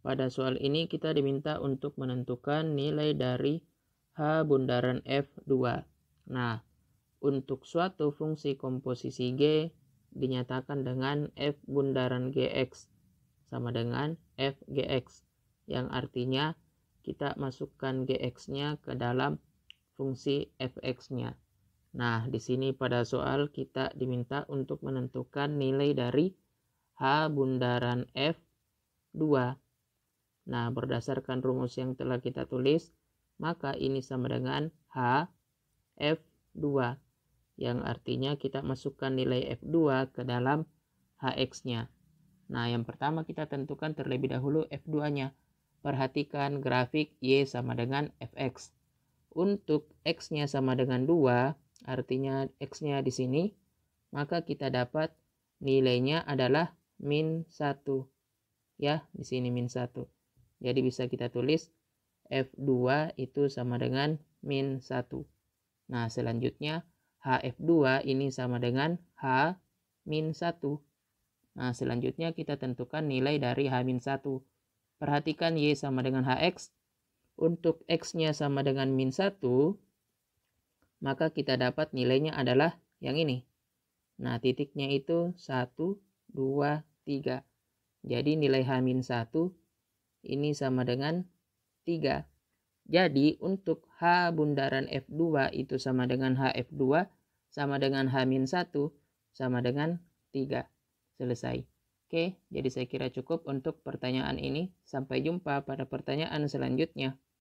Pada soal ini kita diminta untuk menentukan nilai dari H bundaran F2. Nah, untuk suatu fungsi komposisi G dinyatakan dengan F bundaran GX sama dengan f GX. yang artinya kita masukkan GX-nya ke dalam fungsi FX-nya. Nah, di sini pada soal kita diminta untuk menentukan nilai dari H bundaran F2 Nah, berdasarkan rumus yang telah kita tulis, maka ini sama dengan H F2 yang artinya kita masukkan nilai F2 ke dalam HX-nya. Nah, yang pertama kita tentukan terlebih dahulu F2-nya. Perhatikan grafik Y sama dengan Fx. Untuk X-nya sama dengan 2, artinya X-nya di sini, maka kita dapat nilainya adalah min 1. Ya, di sini min 1. Jadi bisa kita tulis F2 itu sama dengan min 1. Nah, selanjutnya HF2 ini sama dengan H min 1. Nah, selanjutnya kita tentukan nilai dari H min 1. Perhatikan Y sama dengan HX. Untuk X-nya sama dengan min 1, maka kita dapat nilainya adalah yang ini. Nah, titiknya itu 1, 2, 3. Jadi nilai H-1 ini sama dengan 3. Jadi untuk H bundaran F2 itu sama dengan HF2 sama dengan H-1 sama dengan 3. Selesai. Oke, jadi saya kira cukup untuk pertanyaan ini. Sampai jumpa pada pertanyaan selanjutnya.